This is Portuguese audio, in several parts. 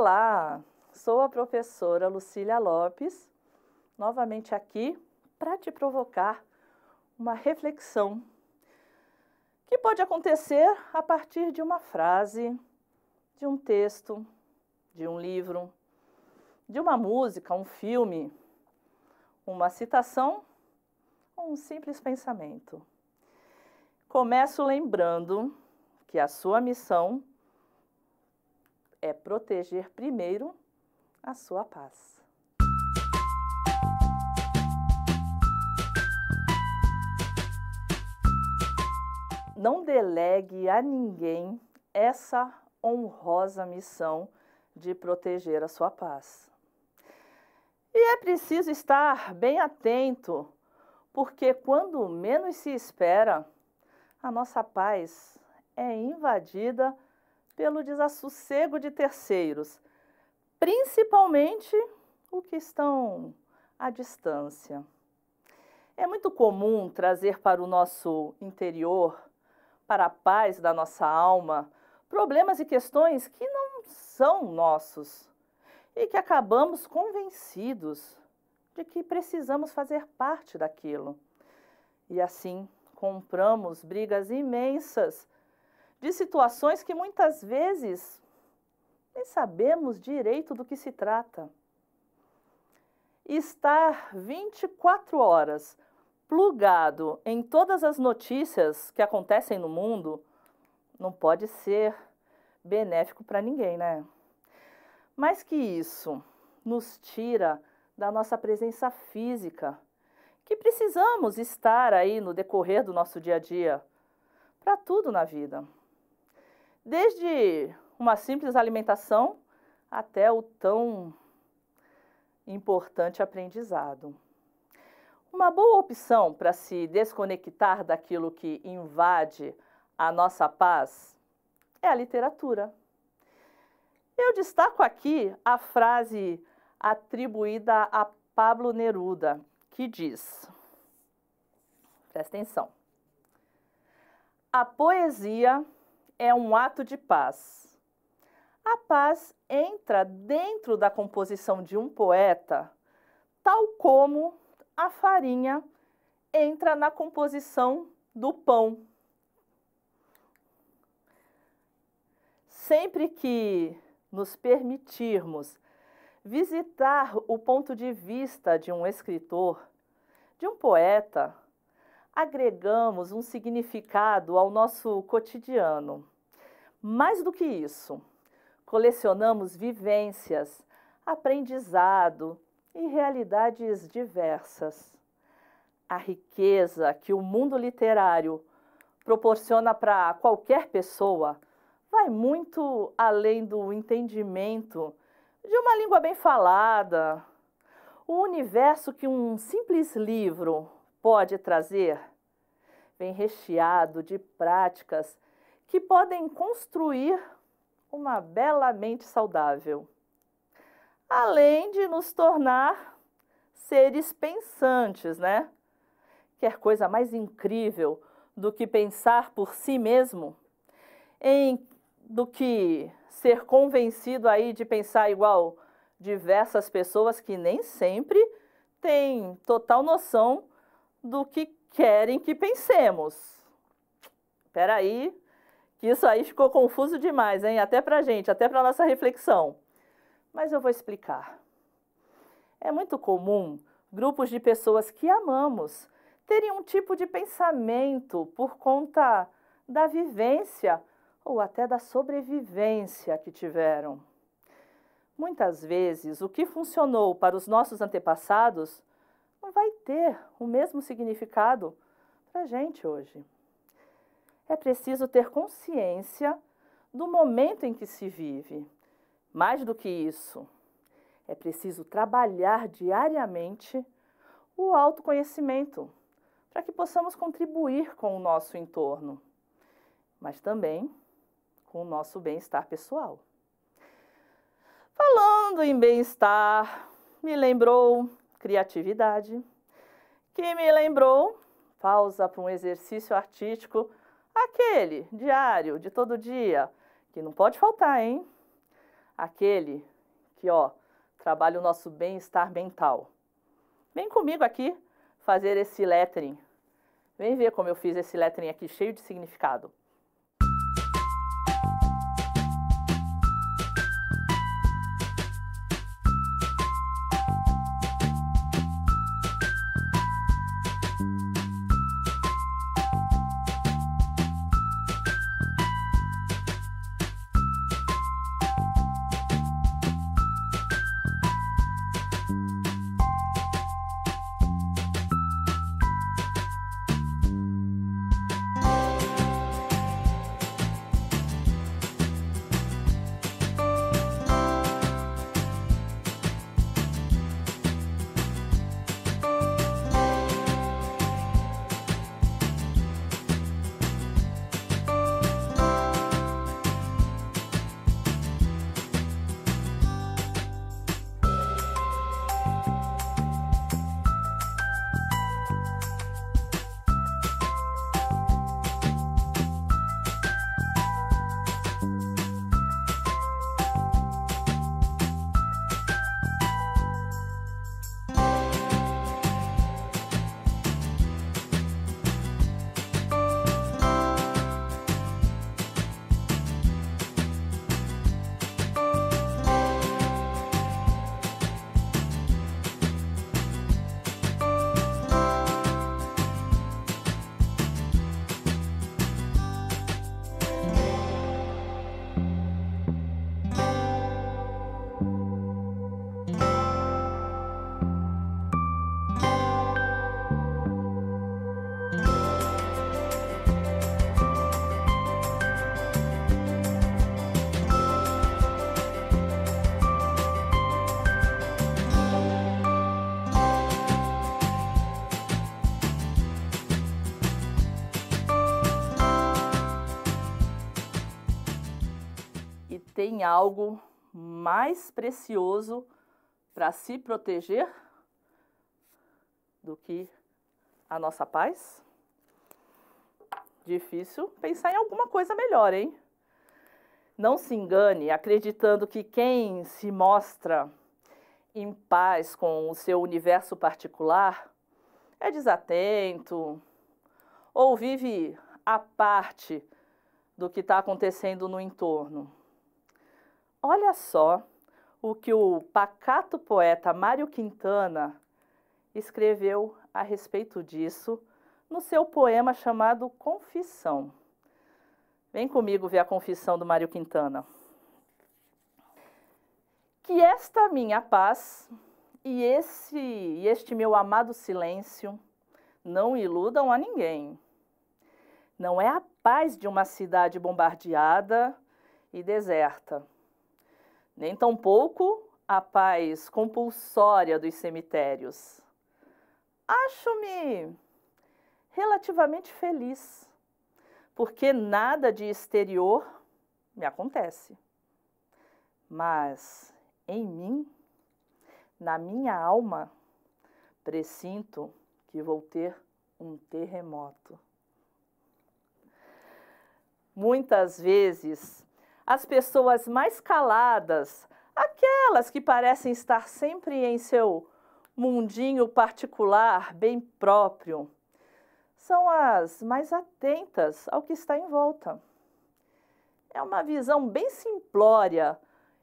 Olá, sou a professora Lucília Lopes, novamente aqui para te provocar uma reflexão que pode acontecer a partir de uma frase, de um texto, de um livro, de uma música, um filme, uma citação ou um simples pensamento. Começo lembrando que a sua missão é proteger primeiro a sua paz. Não delegue a ninguém essa honrosa missão de proteger a sua paz. E é preciso estar bem atento, porque quando menos se espera, a nossa paz é invadida pelo desassossego de terceiros, principalmente o que estão à distância. É muito comum trazer para o nosso interior, para a paz da nossa alma, problemas e questões que não são nossos e que acabamos convencidos de que precisamos fazer parte daquilo. E assim compramos brigas imensas de situações que muitas vezes nem sabemos direito do que se trata. Estar 24 horas plugado em todas as notícias que acontecem no mundo não pode ser benéfico para ninguém, né? Mas que isso nos tira da nossa presença física, que precisamos estar aí no decorrer do nosso dia a dia para tudo na vida. Desde uma simples alimentação até o tão importante aprendizado. Uma boa opção para se desconectar daquilo que invade a nossa paz é a literatura. Eu destaco aqui a frase atribuída a Pablo Neruda, que diz: Presta atenção. A poesia é um ato de paz. A paz entra dentro da composição de um poeta, tal como a farinha entra na composição do pão. Sempre que nos permitirmos visitar o ponto de vista de um escritor, de um poeta, agregamos um significado ao nosso cotidiano. Mais do que isso, colecionamos vivências, aprendizado e realidades diversas. A riqueza que o mundo literário proporciona para qualquer pessoa vai muito além do entendimento de uma língua bem falada. O universo que um simples livro pode trazer vem recheado de práticas que podem construir uma bela mente saudável, além de nos tornar seres pensantes, né? Quer coisa mais incrível do que pensar por si mesmo, em, do que ser convencido aí de pensar igual diversas pessoas que nem sempre têm total noção do que querem que pensemos. Espera aí, que isso aí ficou confuso demais, hein? Até para a gente, até para a nossa reflexão. Mas eu vou explicar. É muito comum grupos de pessoas que amamos terem um tipo de pensamento por conta da vivência ou até da sobrevivência que tiveram. Muitas vezes, o que funcionou para os nossos antepassados não vai ter o mesmo significado para a gente hoje. É preciso ter consciência do momento em que se vive. Mais do que isso, é preciso trabalhar diariamente o autoconhecimento para que possamos contribuir com o nosso entorno, mas também com o nosso bem-estar pessoal. Falando em bem-estar, me lembrou criatividade, que me lembrou, pausa para um exercício artístico, aquele diário de todo dia, que não pode faltar, hein? Aquele que, ó, trabalha o nosso bem-estar mental. Vem comigo aqui fazer esse lettering. Vem ver como eu fiz esse lettering aqui cheio de significado. tem algo mais precioso para se proteger do que a nossa paz? Difícil pensar em alguma coisa melhor, hein? Não se engane acreditando que quem se mostra em paz com o seu universo particular é desatento ou vive a parte do que está acontecendo no entorno. Olha só o que o pacato poeta Mário Quintana escreveu a respeito disso no seu poema chamado Confissão. Vem comigo ver a confissão do Mário Quintana. Que esta minha paz e esse e este meu amado silêncio não iludam a ninguém. Não é a paz de uma cidade bombardeada e deserta nem tampouco a paz compulsória dos cemitérios. Acho-me relativamente feliz, porque nada de exterior me acontece. Mas em mim, na minha alma, presinto que vou ter um terremoto. Muitas vezes as pessoas mais caladas, aquelas que parecem estar sempre em seu mundinho particular, bem próprio, são as mais atentas ao que está em volta. É uma visão bem simplória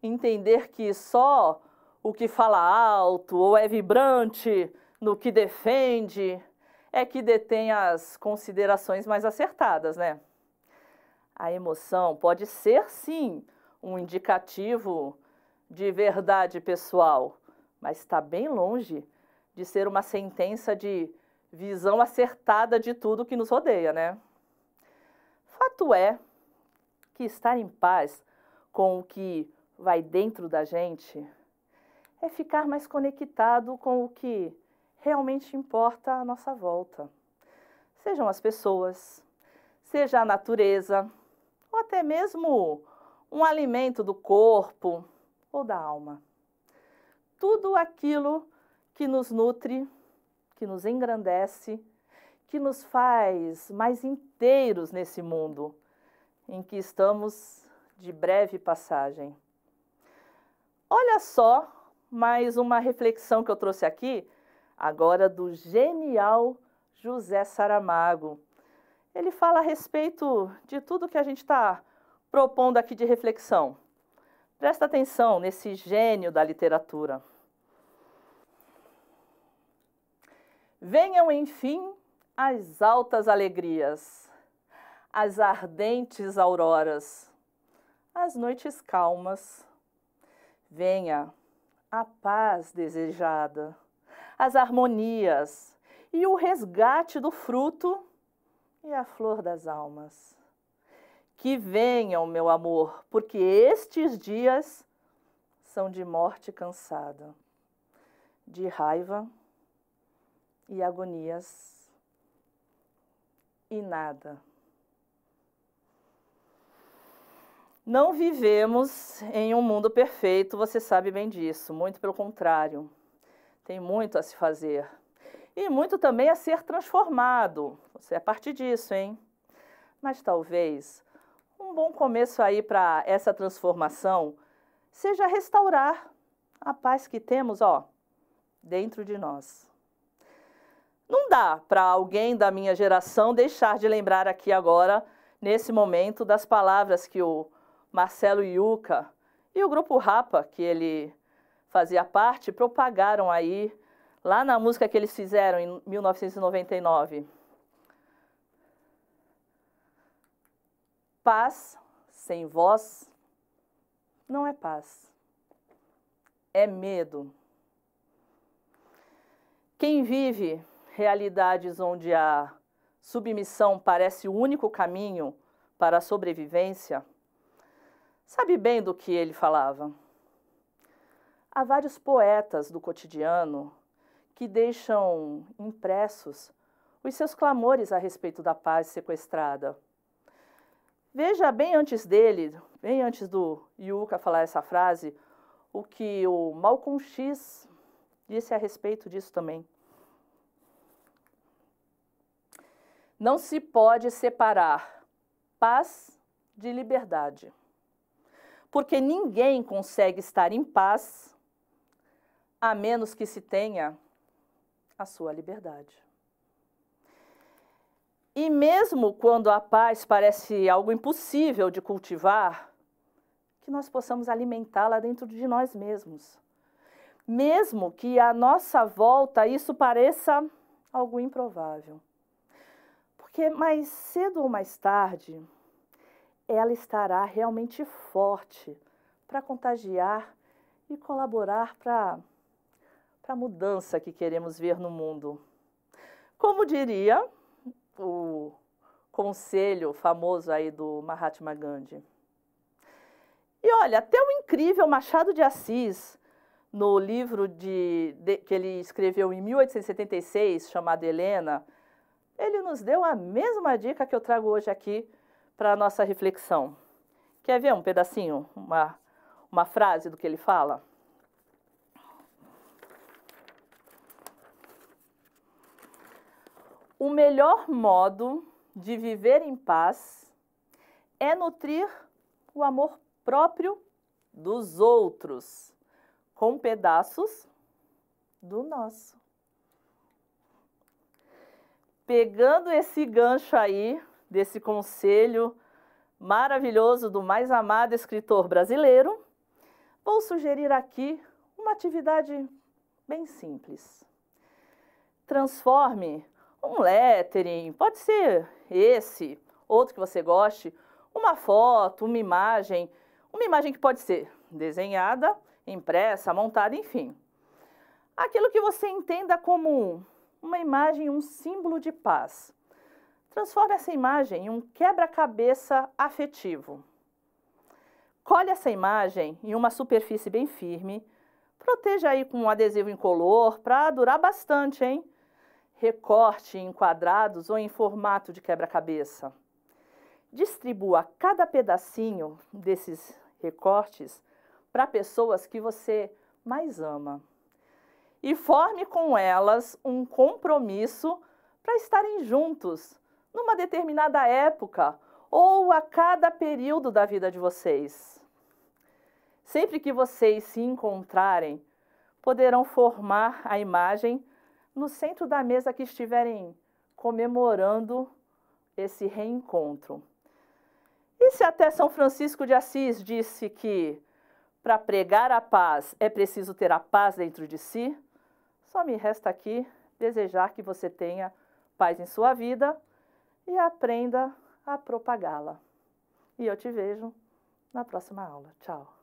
entender que só o que fala alto ou é vibrante no que defende é que detém as considerações mais acertadas, né? A emoção pode ser, sim, um indicativo de verdade pessoal, mas está bem longe de ser uma sentença de visão acertada de tudo que nos rodeia, né? Fato é que estar em paz com o que vai dentro da gente é ficar mais conectado com o que realmente importa à nossa volta. Sejam as pessoas, seja a natureza, ou até mesmo um alimento do corpo ou da alma. Tudo aquilo que nos nutre, que nos engrandece, que nos faz mais inteiros nesse mundo em que estamos de breve passagem. Olha só mais uma reflexão que eu trouxe aqui, agora do genial José Saramago, ele fala a respeito de tudo que a gente está propondo aqui de reflexão. Presta atenção nesse gênio da literatura. Venham, enfim, as altas alegrias, as ardentes auroras, as noites calmas. Venha a paz desejada, as harmonias e o resgate do fruto e a flor das almas. Que venham, meu amor, porque estes dias são de morte cansada, de raiva e agonias e nada. Não vivemos em um mundo perfeito, você sabe bem disso, muito pelo contrário. Tem muito a se fazer. E muito também a ser transformado. Você é parte disso, hein? Mas talvez um bom começo aí para essa transformação seja restaurar a paz que temos, ó, dentro de nós. Não dá para alguém da minha geração deixar de lembrar aqui agora, nesse momento, das palavras que o Marcelo Yuca e o grupo Rapa, que ele fazia parte, propagaram aí Lá na música que eles fizeram em 1999. Paz sem voz não é paz, é medo. Quem vive realidades onde a submissão parece o único caminho para a sobrevivência, sabe bem do que ele falava. Há vários poetas do cotidiano que deixam impressos os seus clamores a respeito da paz sequestrada. Veja bem antes dele, bem antes do Yuka falar essa frase, o que o Malcolm X disse a respeito disso também. Não se pode separar paz de liberdade, porque ninguém consegue estar em paz a menos que se tenha a sua liberdade. E mesmo quando a paz parece algo impossível de cultivar, que nós possamos alimentá-la dentro de nós mesmos. Mesmo que à nossa volta isso pareça algo improvável. Porque mais cedo ou mais tarde, ela estará realmente forte para contagiar e colaborar para para a mudança que queremos ver no mundo. Como diria o conselho famoso aí do Mahatma Gandhi. E olha, até o incrível Machado de Assis, no livro de, de, que ele escreveu em 1876, chamado Helena, ele nos deu a mesma dica que eu trago hoje aqui para a nossa reflexão. Quer ver um pedacinho, uma, uma frase do que ele fala? O melhor modo de viver em paz é nutrir o amor próprio dos outros com pedaços do nosso. Pegando esse gancho aí desse conselho maravilhoso do mais amado escritor brasileiro, vou sugerir aqui uma atividade bem simples. Transforme um lettering, pode ser esse, outro que você goste, uma foto, uma imagem, uma imagem que pode ser desenhada, impressa, montada, enfim. Aquilo que você entenda como uma imagem, um símbolo de paz. Transforme essa imagem em um quebra-cabeça afetivo. Colhe essa imagem em uma superfície bem firme, proteja aí com um adesivo incolor para durar bastante, hein? recorte em quadrados ou em formato de quebra-cabeça. Distribua cada pedacinho desses recortes para pessoas que você mais ama. E forme com elas um compromisso para estarem juntos numa determinada época ou a cada período da vida de vocês. Sempre que vocês se encontrarem, poderão formar a imagem no centro da mesa que estiverem comemorando esse reencontro. E se até São Francisco de Assis disse que para pregar a paz é preciso ter a paz dentro de si, só me resta aqui desejar que você tenha paz em sua vida e aprenda a propagá-la. E eu te vejo na próxima aula. Tchau.